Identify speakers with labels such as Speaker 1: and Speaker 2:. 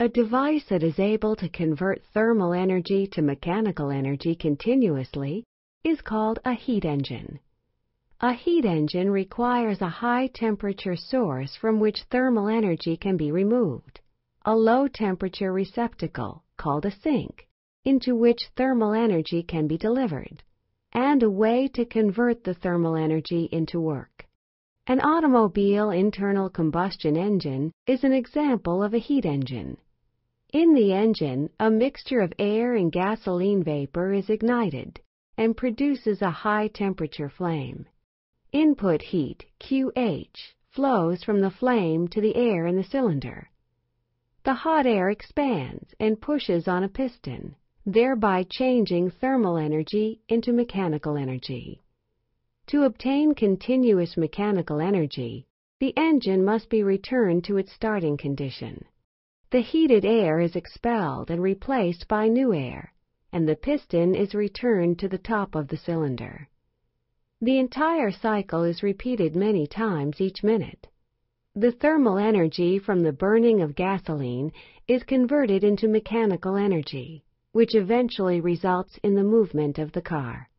Speaker 1: a device that is able to convert thermal energy to mechanical energy continuously is called a heat engine. A heat engine requires a high-temperature source from which thermal energy can be removed, a low-temperature receptacle, called a sink, into which thermal energy can be delivered, and a way to convert the thermal energy into work. An automobile internal combustion engine is an example of a heat engine. In the engine, a mixture of air and gasoline vapor is ignited and produces a high-temperature flame. Input heat, QH, flows from the flame to the air in the cylinder. The hot air expands and pushes on a piston, thereby changing thermal energy into mechanical energy. To obtain continuous mechanical energy, the engine must be returned to its starting condition. The heated air is expelled and replaced by new air, and the piston is returned to the top of the cylinder. The entire cycle is repeated many times each minute. The thermal energy from the burning of gasoline is converted into mechanical energy, which eventually results in the movement of the car.